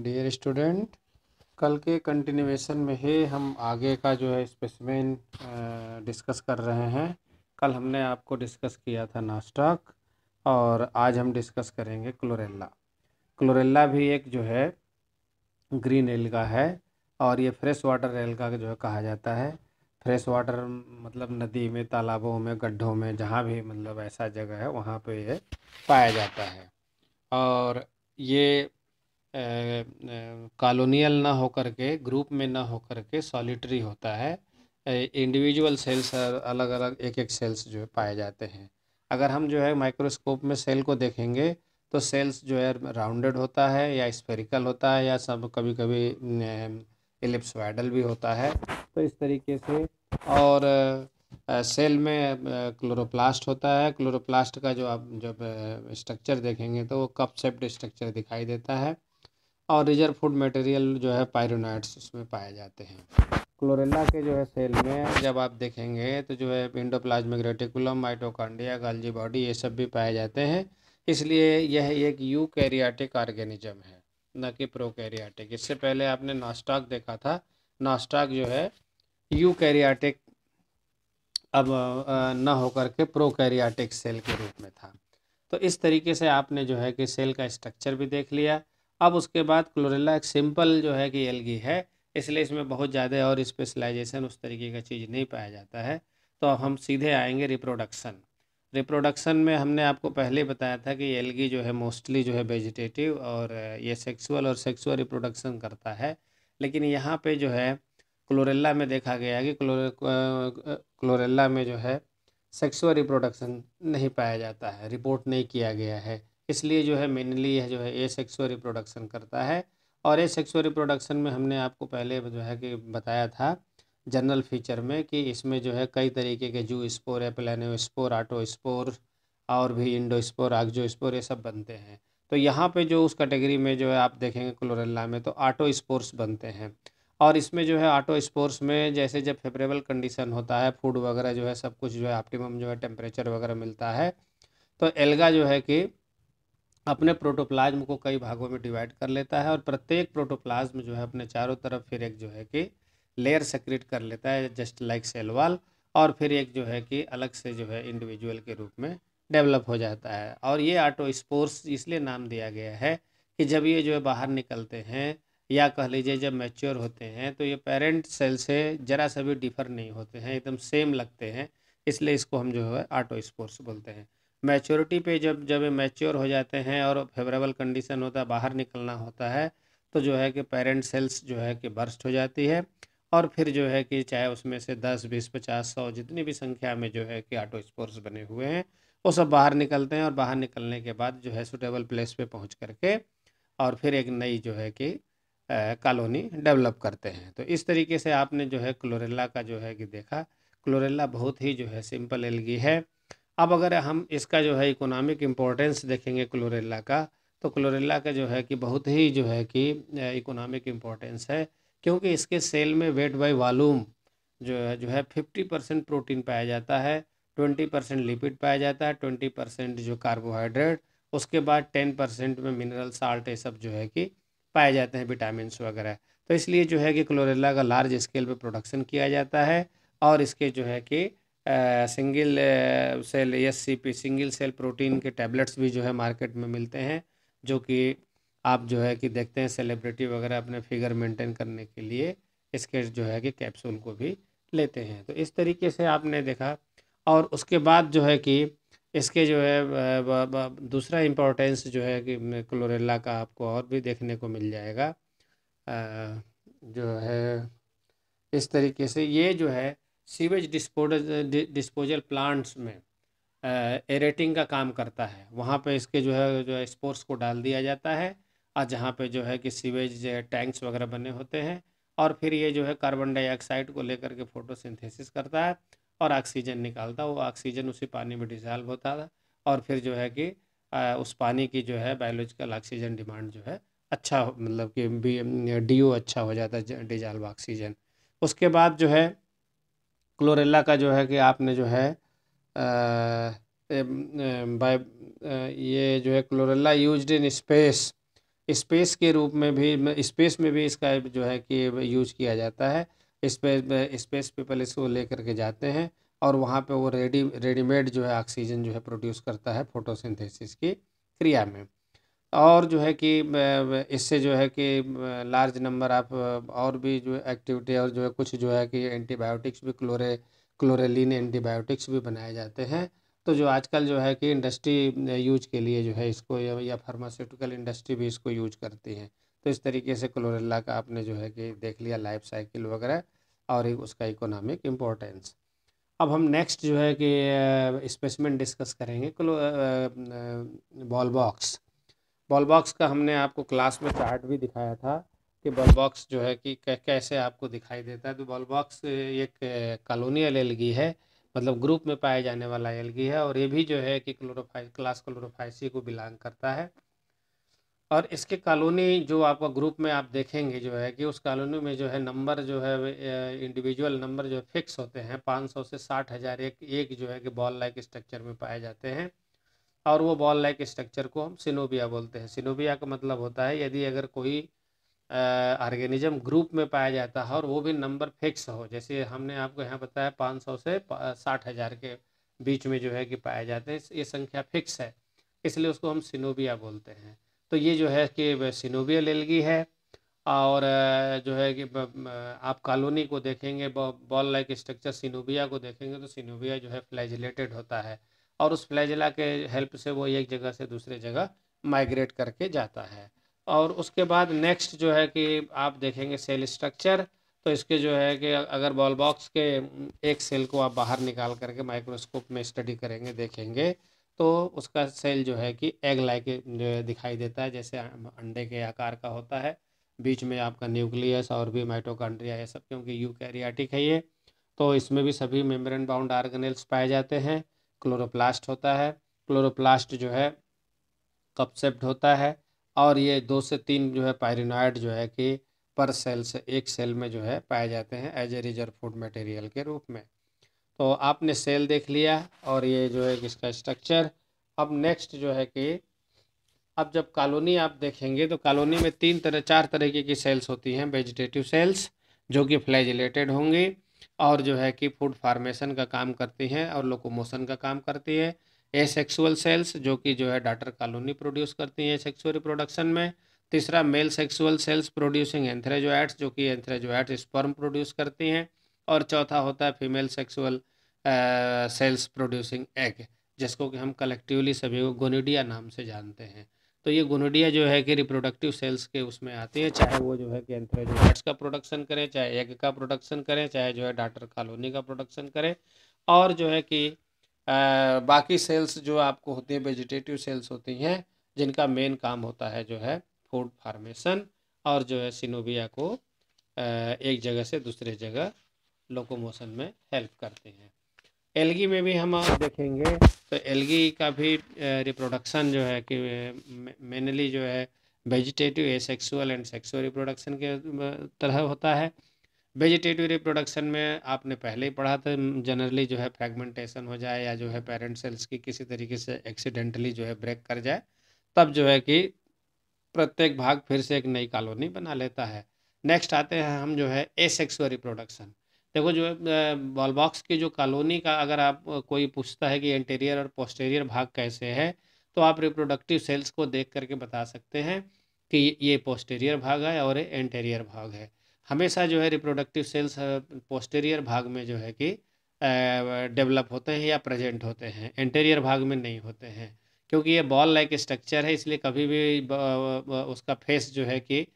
dear student कल के continuation में ही हम आगे का जो है स्पेसिमेन डिस्कस कर रहे हैं कल हमने आपको डिस्कस किया था नास्टॉक और आज हम डिस्कस करेंगे क्लोरेला क्लोरेला भी एक जो है ग्रीन एल्गा है और ये फ्रेश वाटर एल्गा जो है कहा जाता है फ्रेश वाटर मतलब नदी में तालाबों में गड्ढों में जहाँ भी मतलब ऐसा जगह है वहाँ पर ये पाया जाता है और ये कॉलोनियल ना होकर के ग्रुप में ना होकर के सॉलिटरी होता है इंडिविजुअल सेल्स अलग अलग एक एक सेल्स जो है पाए जाते हैं अगर हम जो है माइक्रोस्कोप में सेल को देखेंगे तो सेल्स जो है राउंडेड होता है या स्पेरिकल होता है या सब कभी कभी एलिप्सवाइडल भी होता है तो इस तरीके से और सेल में क्लोरोप्लास्ट होता है क्लोरोप्लास्ट का जो आप जब स्ट्रक्चर देखेंगे तो वो कप सेप्ड स्ट्रक्चर दिखाई देता है और रिजर्व फूड मटेरियल जो है पायरोनाइट्स उसमें पाए जाते हैं क्लोरेला के जो है सेल में जब आप देखेंगे तो जो है endoplasmic reticulum mitochondria Golgi body ये सब भी पाए जाते हैं इसलिए यह एक यू कैरियाटिक ऑर्गेनिज्म है न कि प्रो कैरियाटिक इससे पहले आपने नास्टाक देखा था नास्टाक जो है यू कैरियाटिक अब न होकर के प्रो कैरियाटिक सेल के रूप में था तो इस तरीके से आपने जो है कि सेल का स्ट्रक्चर भी देख लिया अब उसके बाद क्लोरेला एक सिंपल जो है कि एलगी है इसलिए इसमें बहुत ज़्यादा और स्पेशलाइजेशन उस तरीके का चीज़ नहीं पाया जाता है तो अब हम सीधे आएंगे रिप्रोडक्शन रिप्रोडक्शन में हमने आपको पहले बताया था कि एलगी जो है मोस्टली जो है वेजिटेटिव और ये सेक्सुअल और सेक्सुअल रिप्रोडक्शन करता है लेकिन यहाँ पे जो है क्लोरेला में देखा गया कि क्लोरे क्लोरेला में जो है सेक्सुअल रिप्रोडक्शन नहीं पाया जाता है रिपोर्ट नहीं किया गया है इसलिए जो है मेनली यह जो है ए सेक्सुअल रिप्रोडक्शन करता है और ए सेक्सुअल रिप्रोडक्शन में हमने आपको पहले जो है कि बताया था जनरल फीचर में कि इसमें जो है कई तरीके के जू स्पोर आटो आटोस्पोर और भी इंडो इंडोस्पोर आग्जोस्पोर ये सब बनते हैं तो यहाँ पे जो उस कैटेगरी में जो है आप देखेंगे क्लोरेला में तो आटो स्पोर्स बनते हैं और इसमें जो है आटो स्पोर्स में जैसे जब फेवरेबल कंडीशन होता है फूड वगैरह जो है सब कुछ जो है ऑप्टिमम जो है टेम्परेचर वगैरह मिलता है तो एल्गा जो है कि अपने प्रोटोप्लाज्म को कई भागों में डिवाइड कर लेता है और प्रत्येक प्रोटोप्लाज्म जो है अपने चारों तरफ फिर एक जो है कि लेयर सेक्रेट कर लेता है जस्ट लाइक सेलवाल और फिर एक जो है कि अलग से जो है इंडिविजुअल के रूप में डेवलप हो जाता है और ये ऑटो स्पोर्स इसलिए नाम दिया गया है कि जब ये जो है बाहर निकलते हैं या कह लीजिए जब मैच्योर होते हैं तो ये पेरेंट सेल से ज़रा सा भी डिफर नहीं होते हैं एकदम सेम लगते हैं इसलिए इसको हम जो है ऑटो स्पोर्स बोलते हैं मैच्योरिटी पे जब जब मैच्योर हो जाते हैं और फेवरेबल कंडीशन होता है बाहर निकलना होता है तो जो है कि पेरेंट सेल्स जो है कि बर्स्ट हो जाती है और फिर जो है कि चाहे उसमें से दस बीस पचास सौ जितनी भी संख्या में जो है कि ऑटो स्पोर्स बने हुए हैं वो सब बाहर निकलते हैं और बाहर निकलने के बाद जो है सुटेबल प्लेस पे पहुंच करके और फिर एक नई जो है कि कॉलोनी डेवलप करते हैं तो इस तरीके से आपने जो है क्लोरेला का जो है कि देखा क्लोरेला बहुत ही जो है सिंपल एलगी है अब अगर हम इसका जो है इकोनॉमिक इम्पोर्टेंस देखेंगे क्लोरेला का तो क्लोरेला का जो है कि बहुत ही जो है कि इकोनॉमिक इम्पोर्टेंस है क्योंकि इसके सेल में वेट बाई वालूम जो है जो है फिफ्टी परसेंट प्रोटीन पाया जाता है ट्वेंटी परसेंट लिपिड पाया जाता है ट्वेंटी परसेंट जो कार्बोहाइड्रेट उसके बाद टेन परसेंट में मिनरल साल्ट ये सब जो है कि पाए जाते हैं विटामिन वगैरह तो इसलिए जो है कि क्लोरेला का लार्ज स्केल पर प्रोडक्शन किया जाता है और इसके जो है कि single cells single cell protein के टैबलेट्स भी जो है मार्केट में मिलते हैं जो कि आप जो है कि देखते हैं सेलिब्रिटी वगैरह अपने फिगर मेंटेन करने के लिए इसके जो है कि कैप्सूल को भी लेते हैं तो इस तरीके से आपने देखा और उसके बाद जो है कि इसके जो है दूसरा इम्पोर्टेंस जो है कि क्लोरेला का आपको और भी देखने को मिल जाएगा जो है इस तरीके से ये जो है सीवेज डिस्पोजल डिस्पोजल प्लांट्स में एरेटिंग का काम करता है वहाँ पे इसके जो है जो है स्पोर्ट्स को डाल दिया जाता है और जहाँ पे जो है कि सीवेज टैंक्स वगैरह बने होते हैं और फिर ये जो है कार्बन डाइऑक्साइड को लेकर के फोटोसिंथेसिस करता है और ऑक्सीजन निकालता वो ऑक्सीजन उसी पानी में डिजॉल्व होता था और फिर जो है कि उस पानी की जो है बायोलॉजिकल ऑक्सीजन डिमांड जो है अच्छा मतलब कि डी अच्छा हो जाता है डिजॉल्व ऑक्सीजन उसके बाद जो है क्लोरेला का जो है कि आपने जो है बाय ये जो है chlorella use in space space के रूप में भी स्पेस में भी इसका जो है कि यूज किया जाता है स्पेस स्पेस पीपल इसको ले करके जाते हैं और वहाँ पे वो रेडी रेडीमेड जो है ऑक्सीजन जो है प्रोड्यूस करता है फोटोसिंथेसिस की क्रिया में और जो है कि इससे जो है कि लार्ज नंबर ऑफ और भी जो एक्टिविटी और जो है कुछ जो है कि एंटीबायोटिक्स भी क्लोरे क्लोरेलिन एंटीबायोटिक्स भी बनाए जाते हैं तो जो आजकल जो है कि इंडस्ट्री यूज के लिए जो है इसको या, या फार्मास्यूटिकल इंडस्ट्री भी इसको यूज करती है तो इस तरीके से क्लोरेला का आपने जो है कि देख लिया लाइफ साइकिल वगैरह और उसका इकोनॉमिक इम्पोर्टेंस अब हम नेक्स्ट जो है कि स्पेसमेंट डिस्कस करेंगे बॉल बॉक्स बॉल बॉक्स का हमने आपको क्लास में चार्ट भी दिखाया था कि बॉल बॉक्स जो है कि कैसे आपको दिखाई देता है तो बॉल बॉक्स एक कॉलोनियल एलगी है मतलब ग्रुप में पाया जाने वाला एलगी है और ये भी जो है कि क्लोरोफाइ क्लास क्लोरोफाइसी को बिलोंग करता है और इसके कॉलोनी जो आपका ग्रुप में आप देखेंगे जो है कि उस कॉलोनी में जो है नंबर जो है इंडिविजुअल नंबर जो है फिक्स होते हैं पाँच सौ से साठ हज़ार एक एक जो है कि बॉल लाइक स्ट्रक्चर में पाए जाते हैं और वो बॉल लाइक स्ट्रक्चर को हम सिनोबिया बोलते हैं सिनोबिया का मतलब होता है यदि अगर कोई ऑर्गेनिज्म ग्रुप में पाया जाता है और वो भी नंबर फिक्स हो जैसे हमने आपको यहाँ बताया पाँच सौ से साठ हज़ार के बीच में जो है कि पाए जाते हैं ये संख्या फिक्स है इसलिए उसको हम सिनोबिया बोलते हैं तो ये जो है कि सिनोबिया लेलगी है और जो है कि आप कॉलोनी को देखेंगे बॉल लाइक स्ट्रक्चर सिनोबिया को देखेंगे तो सिनोबिया जो है फ्लैजिलेटेड होता है और उस फ्लैजिला के हेल्प से वो एक जगह से दूसरे जगह माइग्रेट करके जाता है और उसके बाद नेक्स्ट जो है कि आप देखेंगे सेल स्ट्रक्चर तो इसके जो है कि अगर बॉल बॉक्स के एक सेल को आप बाहर निकाल करके माइक्रोस्कोप में स्टडी करेंगे देखेंगे तो उसका सेल जो है कि एग लाइक दिखाई देता है जैसे अंडे के आकार का होता है बीच में आपका न्यूक्लियस और भी माइटोकांड्रिया ये सब क्योंकि यू है ये तो इसमें भी सभी मेम्ब्रेन बाउंड आर्गेनेल्स पाए जाते हैं क्लोरोप्लास्ट होता है क्लोरोप्लास्ट जो है कपसेप्ट होता है और ये दो से तीन जो है पायरिनॉइड जो है कि पर सेल से एक सेल में जो है पाए जाते हैं as a reserve food material के रूप में तो आपने सेल देख लिया और ये जो है इसका स्ट्रक्चर अब नेक्स्ट जो है कि अब जब कॉलोनी आप देखेंगे तो कॉलोनी में तीन तरह चार तरीके की सेल्स होती हैं वेजिटेटिव सेल्स जो कि फ्लैजिलेटेड होंगी और जो है कि फूड फार्मेशन का काम करती हैं और लोकोमोशन का काम करती है ए सेक्सुअल सेल्स जो कि जो है डाटर कॉलोनी प्रोड्यूस करती हैं सेक्सुअल रिप्रोडक्शन में तीसरा male sexual cells producing antherozoids जो कि एंथ्रेजोएट्स स्पर्म प्रोड्यूस करती हैं और चौथा होता है female sexual cells producing egg जिसको कि हम कलेक्टिवली सभी को गोनीडिया नाम से जानते हैं तो ये गुनडिया जो है कि रिप्रोडक्टिव सेल्स के उसमें आती हैं चाहे वो जो है कि एंथ्रेजोलाइट्स का प्रोडक्शन करें चाहे एग का प्रोडक्शन करें चाहे जो है डाटर कॉलोनी का प्रोडक्शन करें और जो है कि आ, बाकी सेल्स जो आपको होती हैं वेजिटेटिव सेल्स होती हैं जिनका मेन काम होता है जो है फूड फार्मेशन और जो है सिनोबिया को एक जगह से दूसरे जगह लोकोमोशन में हेल्प करते हैं एलगी में भी हम देखेंगे तो एलगी का भी रिप्रोडक्शन जो है कि मेनली जो है vegetative asexual and sexual reproduction के तरह होता है वेजिटेटिव रिप्रोडक्शन में आपने पहले ही पढ़ा था जनरली जो है फ्रेगमेंटेशन हो जाए या जो है पेरेंट सेल्स की किसी तरीके से एक्सीडेंटली जो है ब्रेक कर जाए तब जो है कि प्रत्येक भाग फिर से एक नई कॉलोनी बना लेता है नेक्स्ट आते हैं हम जो है एसेक्सुअल रिप्रोडक्शन देखो जो है बॉल बॉक्स की जो कॉलोनी का अगर आप कोई पूछता है कि इंटीरियर और पोस्टेरियर भाग कैसे है तो आप रिप्रोडक्टिव सेल्स को देख करके बता सकते हैं कि ये पोस्टेरियर भाग है और एंटेरियर भाग है हमेशा जो है रिप्रोडक्टिव सेल्स पोस्टेरियर भाग में जो है कि डेवलप होते हैं या प्रेजेंट होते हैं एंटेरियर भाग में नहीं होते हैं क्योंकि ये बॉल लाइक स्ट्रक्चर है इसलिए कभी भी उसका फेस जो है कि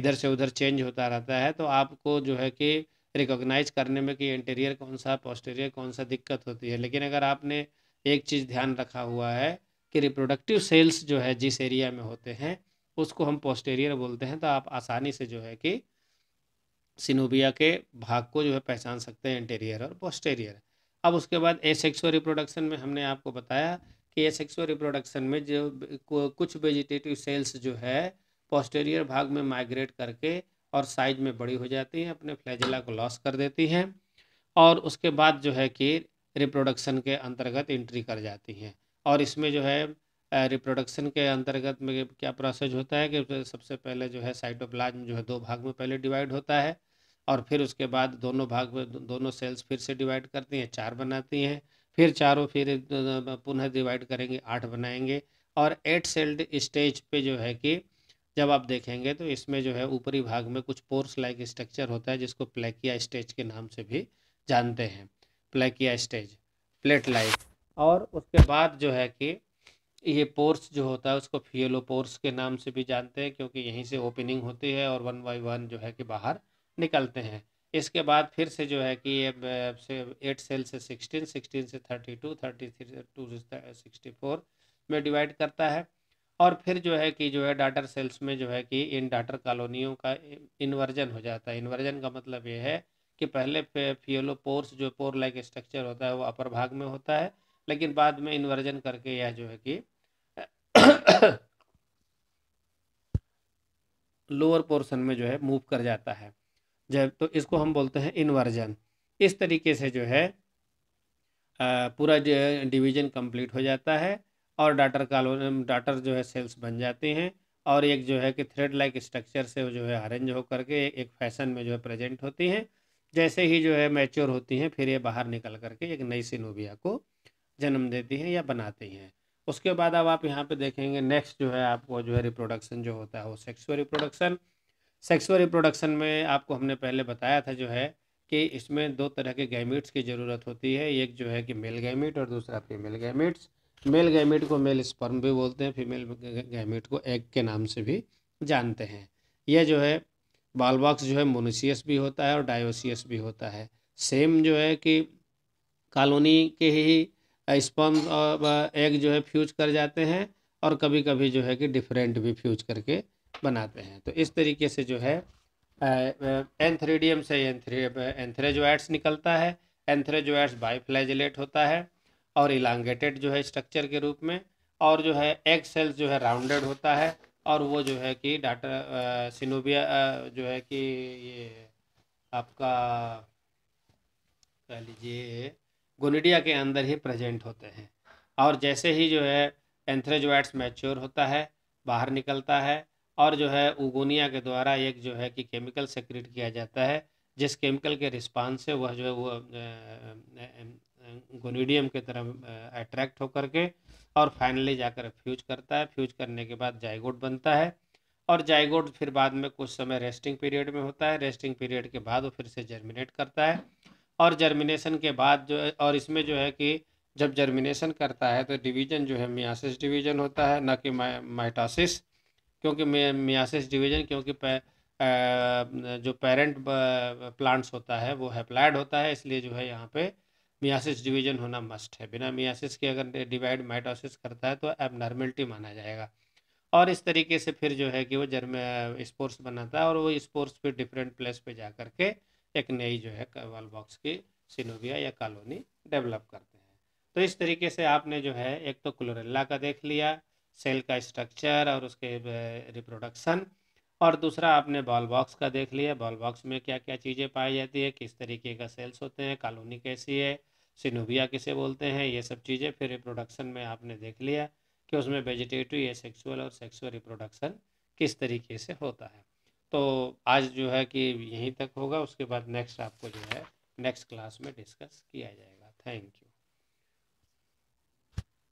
इधर से उधर चेंज होता रहता है तो आपको जो है कि रिकॉग्नाइज करने में कि इंटीरियर कौन सा पोस्टीरियर कौन सा दिक्कत होती है लेकिन अगर आपने एक चीज़ ध्यान रखा हुआ है कि रिप्रोडक्टिव सेल्स जो है जिस एरिया में होते हैं उसको हम पोस्टेरियर बोलते हैं तो आप आसानी से जो है कि सिनोबिया के भाग को जो है पहचान सकते हैं इंटीरियर और पोस्टेरियर अब उसके बाद एसेक्सुअल रिप्रोडक्शन में हमने आपको बताया कि एसेक्सुअल रिप्रोडक्शन में जो कुछ वेजिटेटिव सेल्स जो है पोस्टेरियर भाग में माइग्रेट करके और साइज में बड़ी हो जाती है अपने फ्लैजिला को लॉस कर देती हैं और उसके बाद जो है कि रिप्रोडक्शन के अंतर्गत एंट्री कर जाती हैं और इसमें जो है रिप्रोडक्शन के अंतर्गत में क्या प्रोसेस होता है कि सबसे पहले जो है साइटोप्लाज्म जो है दो भाग में पहले डिवाइड होता है और फिर उसके बाद दोनों भाग में दोनों सेल्स फिर से डिवाइड करती हैं चार बनाती हैं फिर चारों फिर पुनः डिवाइड करेंगे आठ बनाएंगे और एट सेल्ड स्टेज पे जो है कि जब आप देखेंगे तो इसमें जो है ऊपरी भाग में कुछ पोर्स लाइक स्ट्रक्चर होता है जिसको प्लेकिया स्टेज के नाम से भी जानते हैं प्लेकिया स्टेज प्लेट लाइक और उसके बाद जो है कि ये पोर्स जो होता है उसको फियलो पोर्स के नाम से भी जानते हैं क्योंकि यहीं से ओपनिंग होती है और वन बाई वन जो है कि बाहर निकलते हैं इसके बाद फिर से जो है कि ये से एट सेल से सिक्सटीन सिक्सटीन से thirty two thirty three two sixty four में डिवाइड करता है और फिर जो है कि जो है डाटर सेल्स में जो है कि इन डाटर कॉलोनियों का इन्वर्जन हो जाता है इन्वर्जन का मतलब ये है कि पहले पोर्स जो पोर लाइक स्ट्रक्चर होता है वो अपर भाग में होता है लेकिन बाद में इन्वर्जन करके यह जो है कि लोअर पोर्शन में जो है मूव कर जाता है जब तो इसको हम बोलते हैं इन्वर्जन इस तरीके से जो है पूरा जो डिवीजन कंप्लीट हो जाता है और डाटर कॉलोन डाटर जो है सेल्स बन जाते हैं और एक जो है कि थ्रेड लाइक स्ट्रक्चर से जो है अरेंज हो करके एक फैशन में जो है प्रेजेंट होती हैं जैसे ही जो है मैच्योर होती हैं फिर ये बाहर निकल करके एक नई सिनोबिया को जन्म देती हैं या बनाती हैं उसके बाद अब आप यहाँ पे देखेंगे नेक्स्ट जो है आपको जो है रिप्रोडक्शन जो होता है वो सेक्सुअल रिप्रोडक्शन सेक्सुअल रिप्रोडक्शन में आपको हमने पहले बताया था जो है कि इसमें दो तरह के गैमिट्स की ज़रूरत होती है एक जो है कि मेल गैमिट और दूसरा फीमेल गैमिट्स मेल गैमेट को मेल स्पर्म भी बोलते हैं फीमेल गैमेट को एग के नाम से भी जानते हैं यह जो है बालबॉक्स जो है मोनोसियस भी होता है और डायोसियस भी होता है सेम जो है कि कॉलोनी के ही स्पर्म और एग जो है फ्यूज कर जाते हैं और कभी कभी जो है कि डिफरेंट भी फ्यूज करके बनाते हैं तो इस तरीके से जो है एंथ्रीडियम से एंथ्रेजोएट्स निकलता है एंथ्रेजोएट्स बाईफ्लैजलेट होता है और इलांगेटेड जो है स्ट्रक्चर के रूप में और जो है एग सेल्स जो है राउंडेड होता है और वो जो है कि डाटा सिनोबिया जो है कि ये आपका कह लीजिए गोनेडिया के अंदर ही प्रेजेंट होते हैं और जैसे ही जो है एंथ्रेजोइड्स मैच्योर होता है बाहर निकलता है और जो है उगोनिया के द्वारा एक जो है कि केमिकल सेक्रेट किया जाता है जिस केमिकल के रिस्पांस से वह जो है वो गोनीडियम के तरफ अट्रैक्ट होकर के और फाइनली जाकर फ्यूज करता है फ्यूज करने के बाद जाइगोड बनता है और जाइगोड फिर बाद में कुछ समय रेस्टिंग पीरियड में होता है रेस्टिंग पीरियड के बाद वो फिर से जर्मिनेट करता है और जर्मिनेशन के बाद जो और इसमें जो है कि जब जर्मिनेशन करता है तो डिवीजन जो है मियासिस डिवीजन होता है ना कि माइटासिस क्योंकि मियासिस डिवीजन क्योंकि जो पेरेंट प्लांट्स होता है वो हैप्लाइड होता है इसलिए जो है यहाँ पर मियासिस डिवीजन होना मस्ट है बिना मियासिस के अगर डिवाइड माइटोसिस करता है तो एबनॉर्मेलिटी माना जाएगा और इस तरीके से फिर जो है कि वो जर्म स्पोर्स बनाता है और वो स्पोर्स फिर डिफरेंट प्लेस पे जा कर के एक नई जो है वाल बॉक्स की सिनोविया या कॉलोनी डेवलप करते हैं तो इस तरीके से आपने जो है एक तो क्लोरेला का देख लिया सेल का स्ट्रक्चर और उसके रिप्रोडक्शन और दूसरा आपने बॉल बॉक्स का देख लिया बॉल बॉक्स में क्या क्या चीज़ें पाई जाती है किस तरीके का सेल्स होते हैं कॉलोनी कैसी है सिनोबिया किसे बोलते हैं ये सब चीज़ें फिर रिप्रोडक्शन में आपने देख लिया कि उसमें वेजिटेटिव या सेक्सुअल और सेक्सुअल रिप्रोडक्शन किस तरीके से होता है तो आज जो है कि यहीं तक होगा उसके बाद नेक्स्ट आपको जो है नेक्स्ट क्लास में डिस्कस किया जाएगा थैंक यू